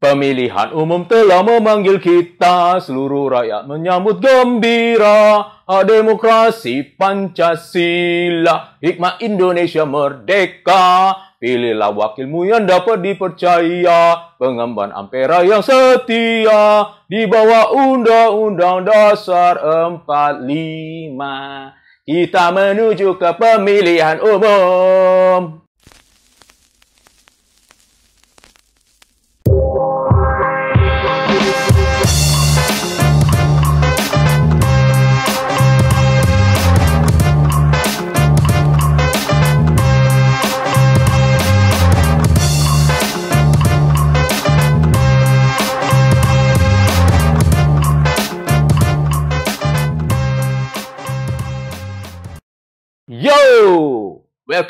Pemilihan umum telah memanggil kita, seluruh rakyat menyambut gembira. Ah, demokrasi Pancasila, hikmah Indonesia merdeka. Pilihlah wakilmu yang dapat dipercaya, pengemban ampera yang setia. Di bawah Undang-Undang Dasar 45, kita menuju ke pemilihan umum.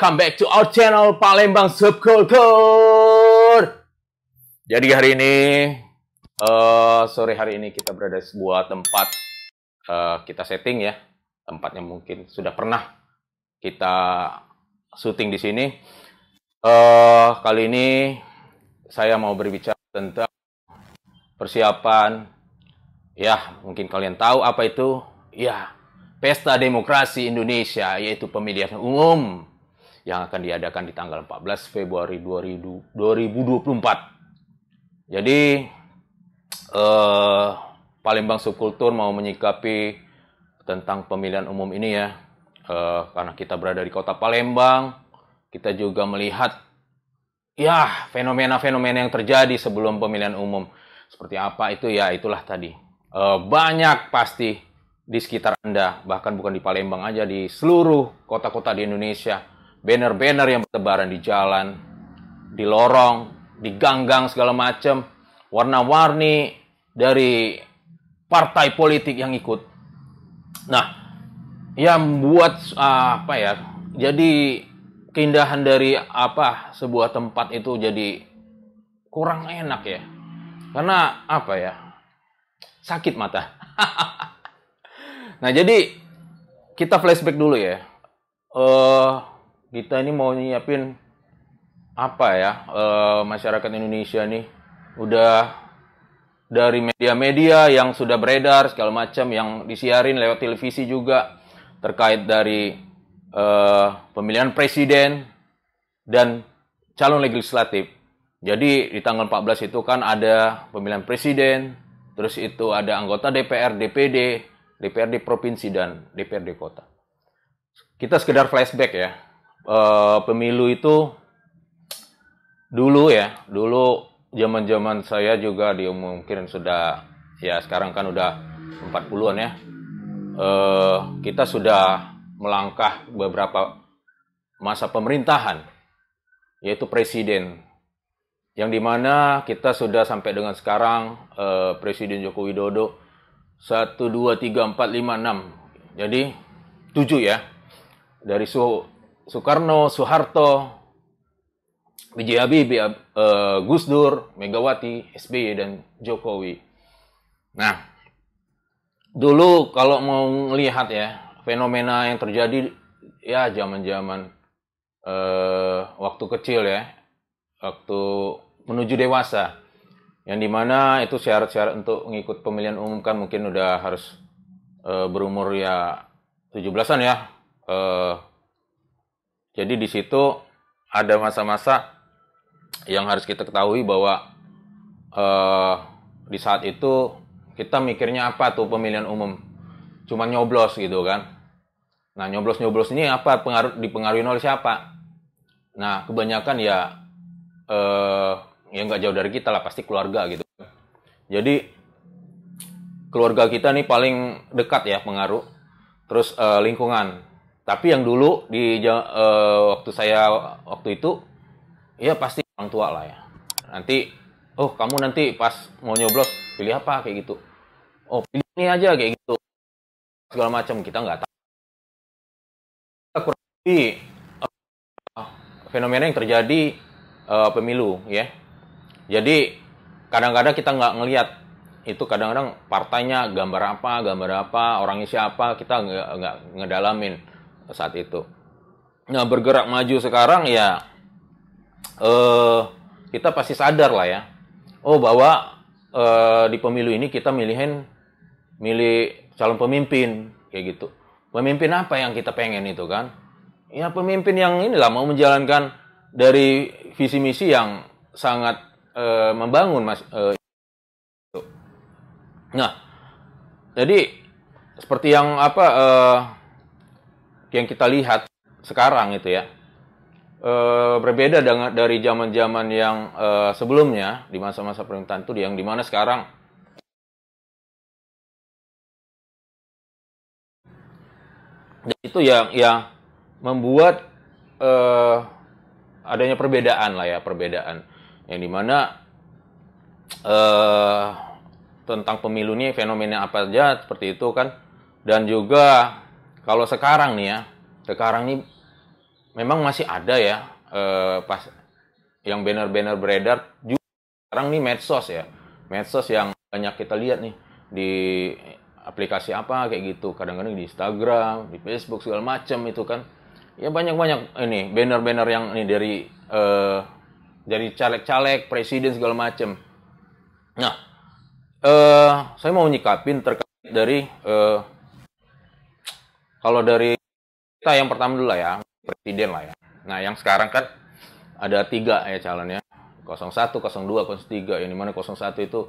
welcome back to our channel Palembang Subculture. Jadi hari ini, uh, sore hari ini kita berada di sebuah tempat uh, kita setting ya, tempatnya mungkin sudah pernah kita syuting di sini. Uh, kali ini saya mau berbicara tentang persiapan. Ya, mungkin kalian tahu apa itu. Ya, pesta demokrasi Indonesia, yaitu pemilihan umum yang akan diadakan di tanggal 14 Februari 2024. Jadi eh, Palembang Subkultur mau menyikapi tentang pemilihan umum ini ya, eh, karena kita berada di kota Palembang, kita juga melihat ya fenomena-fenomena yang terjadi sebelum pemilihan umum seperti apa itu ya itulah tadi eh, banyak pasti di sekitar anda bahkan bukan di Palembang aja di seluruh kota-kota di Indonesia banner-banner yang bertebaran di jalan, di lorong, di gang-gang segala macam, warna-warni dari partai politik yang ikut. Nah, yang buat ah, apa ya? Jadi keindahan dari apa sebuah tempat itu jadi kurang enak ya. Karena apa ya? Sakit mata. nah, jadi kita flashback dulu ya. uh, kita ini mau nyiapin apa ya e, masyarakat Indonesia nih udah dari media-media yang sudah beredar segala macam yang disiarin lewat televisi juga terkait dari e, pemilihan presiden dan calon legislatif. Jadi di tanggal 14 itu kan ada pemilihan presiden, terus itu ada anggota DPR, DPD, DPRD provinsi dan DPRD kota. Kita sekedar flashback ya uh, pemilu itu dulu ya, dulu zaman-zaman saya juga mungkin sudah ya sekarang kan udah 40-an ya. Uh, kita sudah melangkah beberapa masa pemerintahan yaitu presiden yang dimana kita sudah sampai dengan sekarang eh, Presiden Joko Widodo 1, 2, 3, 4, 5, 6 jadi 7 ya dari so, Soekarno, Soeharto, B.J. Habibie, eh, Gus Dur, Megawati, SBY dan Jokowi. Nah, dulu kalau mau melihat ya fenomena yang terjadi ya zaman-zaman eh, waktu kecil ya, waktu menuju dewasa, yang dimana itu syarat-syarat untuk mengikut pemilihan umum kan mungkin udah harus eh, berumur ya 17-an ya. Eh, jadi di situ ada masa-masa yang harus kita ketahui bahwa uh, di saat itu kita mikirnya apa tuh pemilihan umum? Cuman nyoblos gitu kan. Nah, nyoblos-nyoblos ini apa pengaruh dipengaruhi oleh siapa? Nah, kebanyakan ya uh, ya nggak jauh dari kita lah, pasti keluarga gitu. Jadi keluarga kita nih paling dekat ya pengaruh. Terus uh, lingkungan. Tapi yang dulu di uh, waktu saya waktu itu ya pasti orang tua lah ya. Nanti oh kamu nanti pas mau nyoblos pilih apa kayak gitu. Oh pilih ini aja kayak gitu segala macam kita nggak tahu. Kurang lebih uh, fenomena yang terjadi uh, pemilu ya. Jadi kadang-kadang kita nggak ngelihat itu kadang-kadang partainya gambar apa, gambar apa, orangnya siapa, kita nggak ngedalamin saat itu. Nah bergerak maju sekarang ya eh, kita pasti sadar lah ya. Oh bahwa eh, di pemilu ini kita milihin milih calon pemimpin kayak gitu. Pemimpin apa yang kita pengen itu kan? Ya pemimpin yang inilah mau menjalankan dari visi misi yang sangat eh, membangun mas. Eh, Nah, jadi seperti yang apa eh, yang kita lihat sekarang itu ya eh, berbeda dengan dari zaman-zaman yang eh, sebelumnya di masa-masa pemerintahan itu yang dimana sekarang itu yang yang membuat e, adanya perbedaan lah ya perbedaan yang dimana tentang pemilu ini fenomena apa saja seperti itu kan dan juga kalau sekarang nih ya, sekarang nih memang masih ada ya eh, pas yang banner-banner beredar juga sekarang nih medsos ya. Medsos yang banyak kita lihat nih di aplikasi apa kayak gitu. Kadang-kadang di Instagram, di Facebook segala macam itu kan. Ya banyak-banyak ini banner-banner yang ini dari eh, dari caleg-caleg presiden segala macam. Nah, eh, saya mau nyikapin terkait dari eh, kalau dari kita yang pertama dulu lah ya, presiden lah ya. Nah, yang sekarang kan ada tiga ya calonnya. 01, 02, 03. Yang dimana 01 itu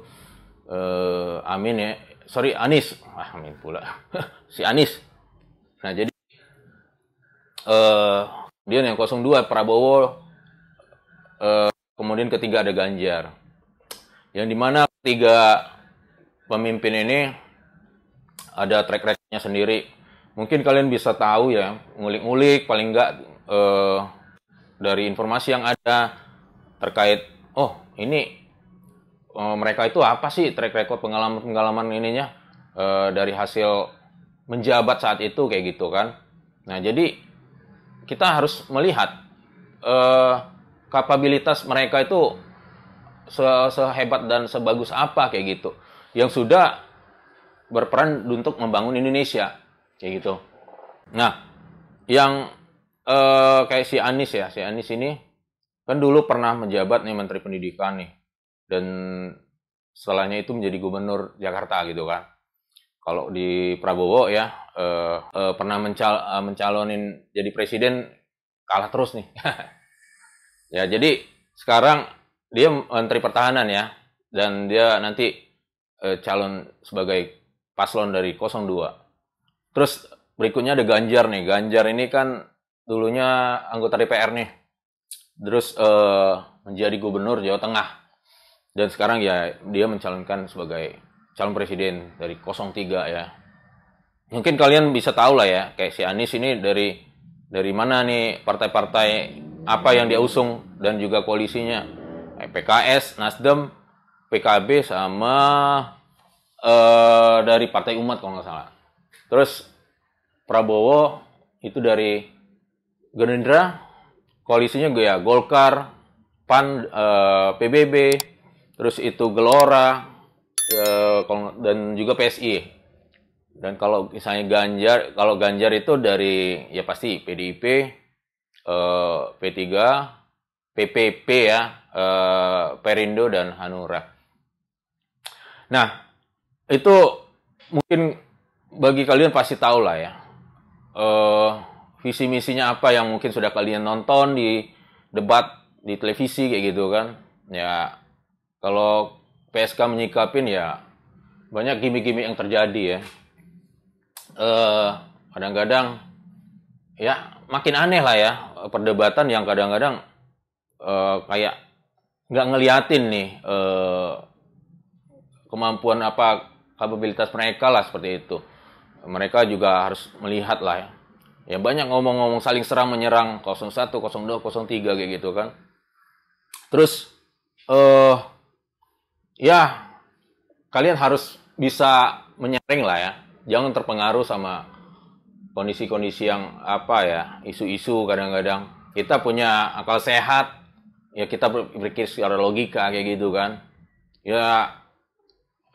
eh, Amin ya. Sorry, Anis. Ah, Amin pula. si Anis. Nah, jadi eh, dia yang 02 Prabowo eh, kemudian ketiga ada Ganjar. Yang dimana tiga pemimpin ini ada track recordnya sendiri Mungkin kalian bisa tahu ya, ngulik-ngulik paling enggak eh, dari informasi yang ada terkait oh, ini eh, mereka itu apa sih track record pengalaman-pengalaman ininya eh, dari hasil menjabat saat itu kayak gitu kan. Nah, jadi kita harus melihat eh, kapabilitas mereka itu se sehebat dan sebagus apa kayak gitu yang sudah berperan untuk membangun Indonesia kayak gitu nah yang eh, kayak si Anis ya si Anis ini kan dulu pernah menjabat nih Menteri Pendidikan nih dan setelahnya itu menjadi Gubernur Jakarta gitu kan kalau di Prabowo ya eh, eh, pernah mencal eh, mencalonin jadi presiden kalah terus nih ya jadi sekarang dia Menteri Pertahanan ya dan dia nanti eh, calon sebagai paslon dari 02 Terus berikutnya ada Ganjar nih. Ganjar ini kan dulunya anggota DPR nih. Terus uh, menjadi gubernur Jawa Tengah. Dan sekarang ya dia mencalonkan sebagai calon presiden dari 03 ya. Mungkin kalian bisa tahu lah ya, kayak si Anies ini dari dari mana nih partai-partai apa yang dia usung dan juga koalisinya. PKS, Nasdem, PKB sama uh, dari Partai Umat kalau nggak salah. Terus Prabowo itu dari Gerindra, koalisinya gue ya Golkar, PAN, e, eh, PBB, terus itu Gelora, e, dan juga PSI. Dan kalau misalnya Ganjar, kalau Ganjar itu dari ya pasti PDIP, e, eh, P3, PPP ya, e, Perindo dan Hanura. Nah, itu mungkin bagi kalian pasti tahu lah ya uh, eh, visi misinya apa yang mungkin sudah kalian nonton di debat di televisi kayak gitu kan ya kalau PSK menyikapin ya banyak gimmick-gimmick yang terjadi ya kadang eh, kadang-kadang ya makin aneh lah ya perdebatan yang kadang-kadang uh, kayak nggak ngeliatin nih uh, kemampuan apa kapabilitas mereka lah seperti itu mereka juga harus melihat lah ya. Ya banyak ngomong-ngomong saling serang menyerang 01, 02, 03 kayak gitu kan. Terus eh uh, ya kalian harus bisa menyaring lah ya. Jangan terpengaruh sama kondisi-kondisi yang apa ya, isu-isu kadang-kadang. Kita punya akal sehat, ya kita berpikir secara logika kayak gitu kan. Ya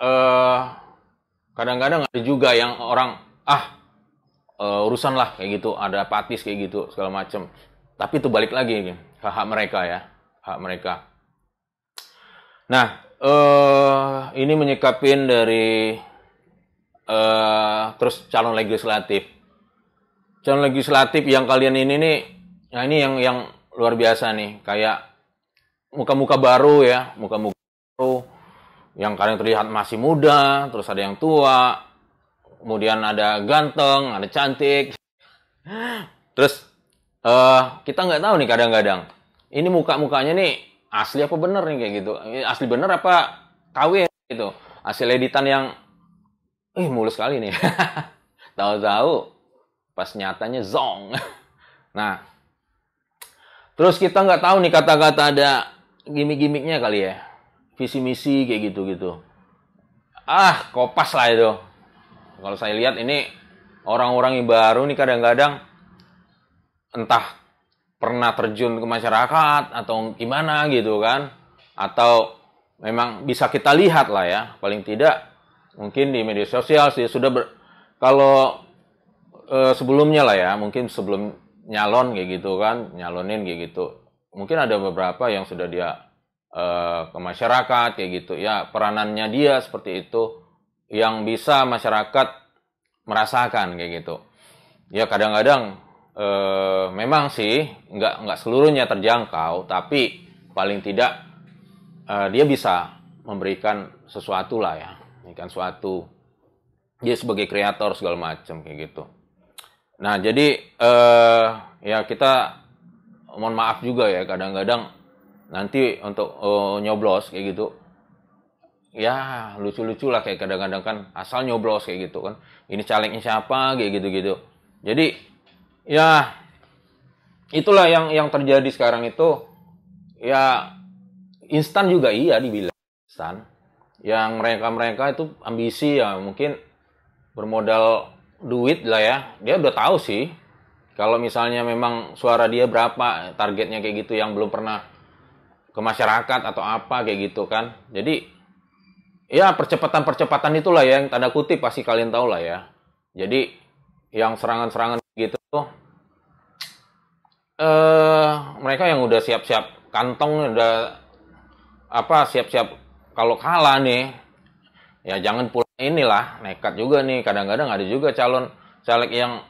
eh uh, kadang-kadang ada juga yang orang ah uh, urusan lah kayak gitu ada apatis kayak gitu segala macem tapi itu balik lagi hak, hak mereka ya hak mereka nah uh, ini menyikapin dari uh, terus calon legislatif calon legislatif yang kalian ini nih nah ini yang yang luar biasa nih kayak muka-muka baru ya muka-muka baru yang kadang terlihat masih muda, terus ada yang tua, kemudian ada ganteng, ada cantik. Terus uh, kita nggak tahu nih kadang-kadang. Ini muka-mukanya nih asli apa bener nih kayak gitu. Eh, asli bener apa kawin gitu. asli editan yang ih mulus sekali nih. Tahu-tahu pas nyatanya zong. nah, terus kita nggak tahu nih kata-kata ada gimmick-gimmicknya kali ya visi misi kayak gitu gitu ah kopas lah itu kalau saya lihat ini orang-orang yang baru nih kadang-kadang entah pernah terjun ke masyarakat atau gimana gitu kan atau memang bisa kita lihat lah ya paling tidak mungkin di media sosial sih sudah ber, kalau e, sebelumnya lah ya mungkin sebelum nyalon kayak gitu kan nyalonin kayak gitu mungkin ada beberapa yang sudah dia Eh, ke masyarakat kayak gitu ya peranannya dia seperti itu yang bisa masyarakat merasakan kayak gitu ya kadang-kadang eh, memang sih nggak nggak seluruhnya terjangkau tapi paling tidak eh, dia bisa memberikan sesuatu lah ya memberikan suatu dia sebagai kreator segala macam kayak gitu nah jadi ya kita mohon maaf juga ya kadang-kadang nanti untuk uh, nyoblos kayak gitu ya lucu-lucu lah kayak kadang-kadang kan asal nyoblos kayak gitu kan ini calegnya siapa kayak gitu-gitu jadi ya itulah yang yang terjadi sekarang itu ya instan juga iya dibilang instan yang mereka-mereka itu ambisi ya mungkin bermodal duit lah ya dia udah tahu sih kalau misalnya memang suara dia berapa targetnya kayak gitu yang belum pernah ke masyarakat atau apa kayak gitu kan. Jadi ya percepatan-percepatan itulah ya, yang tanda kutip pasti kalian tahu lah ya. Jadi yang serangan-serangan gitu tuh eh mereka yang udah siap-siap kantong udah apa siap-siap kalau kalah nih ya jangan pula inilah nekat juga nih kadang-kadang ada juga calon caleg yang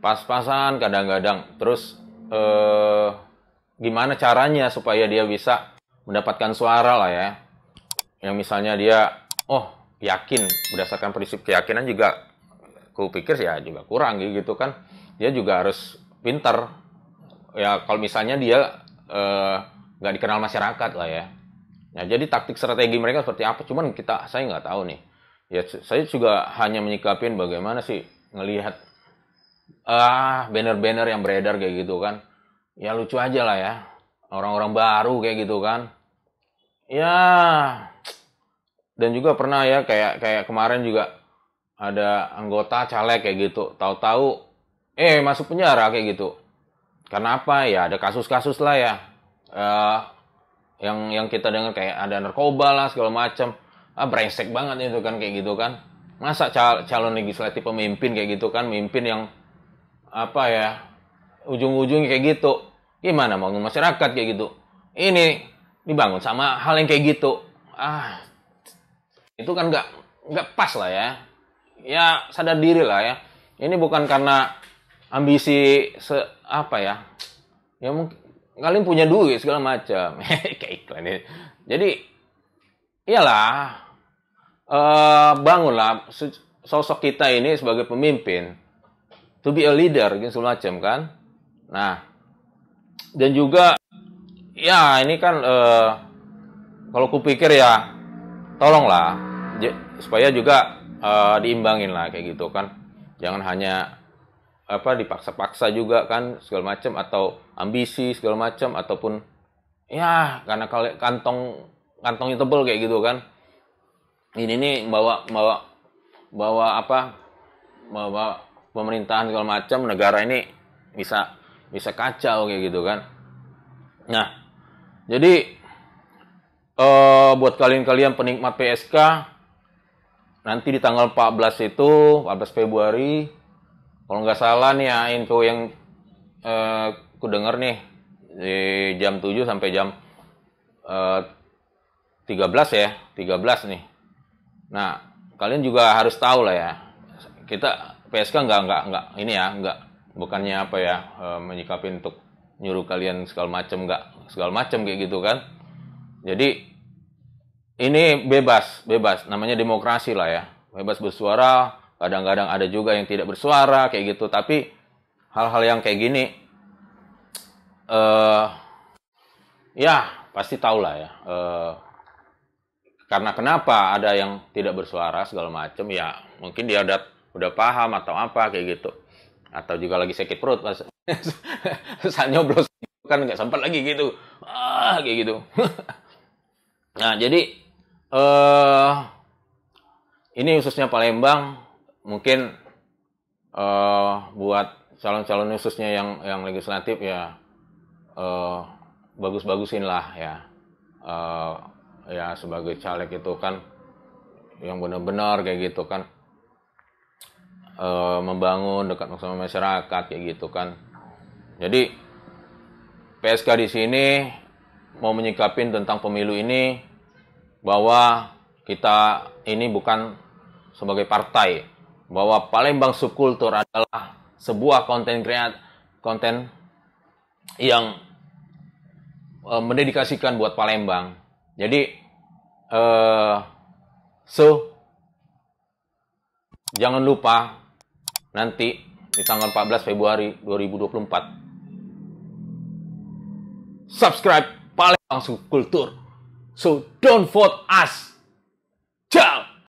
pas-pasan kadang-kadang terus eh gimana caranya supaya dia bisa mendapatkan suara lah ya. Yang misalnya dia, oh yakin berdasarkan prinsip keyakinan juga, aku pikir ya juga kurang gitu, gitu kan. Dia juga harus pintar Ya kalau misalnya dia eh, nggak eh, dikenal masyarakat lah ya. Nah jadi taktik strategi mereka seperti apa? Cuman kita saya nggak tahu nih. Ya saya juga hanya menyikapin bagaimana sih ngelihat ah banner-banner yang beredar kayak gitu kan ya lucu aja lah ya orang-orang baru kayak gitu kan ya dan juga pernah ya kayak kayak kemarin juga ada anggota caleg kayak gitu tahu-tahu eh masuk penjara kayak gitu karena apa ya ada kasus-kasus lah ya uh, yang yang kita dengar kayak ada narkoba lah segala macam ah brengsek banget itu kan kayak gitu kan masa calon legislatif pemimpin kayak gitu kan pemimpin yang apa ya ujung-ujungnya kayak gitu gimana mau masyarakat kayak gitu ini dibangun sama hal yang kayak gitu ah itu kan nggak nggak pas lah ya ya sadar diri lah ya ini bukan karena ambisi se apa ya ya mungkin kalian punya duit segala macam kayak iklan ini jadi iyalah uh, bangunlah sosok kita ini sebagai pemimpin to be a leader gitu macam kan Nah, dan juga ya ini kan eh, kalau kupikir ya tolonglah supaya juga eh, diimbangin lah kayak gitu kan. Jangan hanya apa dipaksa-paksa juga kan segala macam atau ambisi segala macam ataupun ya karena kalau kantong kantongnya tebel kayak gitu kan ini nih bawa bawa bawa apa bawa pemerintahan segala macam negara ini bisa bisa kacau kayak gitu kan. Nah, jadi uh, buat kalian-kalian penikmat PSK nanti di tanggal 14 itu 14 Februari kalau nggak salah nih ya info yang uh, ku denger nih di jam 7 sampai jam uh, eh, 13 ya 13 nih nah kalian juga harus tahu lah ya kita PSK nggak nggak nggak ini ya nggak bukannya apa ya e, menyikapi untuk nyuruh kalian segala macem nggak segala macem kayak gitu kan jadi ini bebas bebas namanya demokrasi lah ya bebas bersuara kadang-kadang ada juga yang tidak bersuara kayak gitu tapi hal-hal yang kayak gini uh, ya pasti tahu lah ya uh, karena kenapa ada yang tidak bersuara segala macem ya mungkin dia udah udah paham atau apa kayak gitu atau juga lagi sakit perut pas saat nyoblos kan nggak sempat lagi gitu ah kayak gitu nah jadi uh, ini khususnya Palembang mungkin uh, buat calon-calon khususnya yang yang legislatif ya uh, bagus-bagusin lah ya uh, ya sebagai caleg itu kan yang benar-benar kayak gitu kan e, membangun dekat sama masyarakat kayak gitu kan. Jadi PSK di sini mau menyikapin tentang pemilu ini bahwa kita ini bukan sebagai partai, bahwa Palembang Subkultur adalah sebuah konten kreat konten yang e, mendedikasikan buat Palembang. Jadi eh so jangan lupa nanti di tanggal 14 Februari 2024. Subscribe paling langsung kultur. So don't vote us. Ciao.